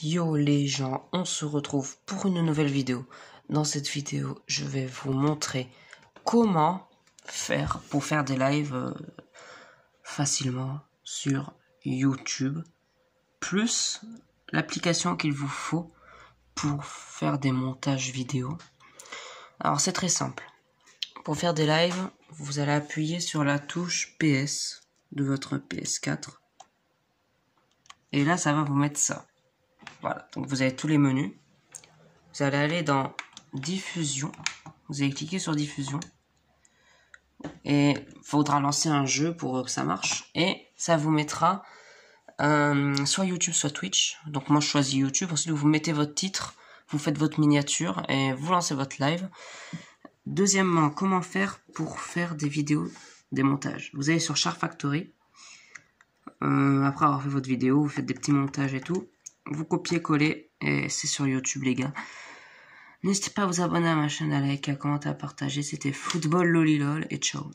Yo les gens, on se retrouve pour une nouvelle vidéo. Dans cette vidéo, je vais vous montrer comment faire pour faire des lives euh, facilement sur YouTube, plus l'application qu'il vous faut pour faire des montages vidéo. Alors c'est très simple. Pour faire des lives, vous allez appuyer sur la touche PS de votre PS4. Et là, ça va vous mettre ça. Voilà, donc vous avez tous les menus. Vous allez aller dans diffusion. Vous allez cliquer sur diffusion. Et faudra lancer un jeu pour euh, que ça marche. Et ça vous mettra euh, soit YouTube, soit Twitch. Donc moi je choisis YouTube. Ensuite vous mettez votre titre, vous faites votre miniature et vous lancez votre live. Deuxièmement, comment faire pour faire des vidéos, des montages Vous allez sur Char Factory. Euh, après avoir fait votre vidéo, vous faites des petits montages et tout vous copiez-collez et c'est sur YouTube les gars. N'hésitez pas à vous abonner à ma chaîne, à liker, à commenter, à partager. C'était Football Lolilol et ciao.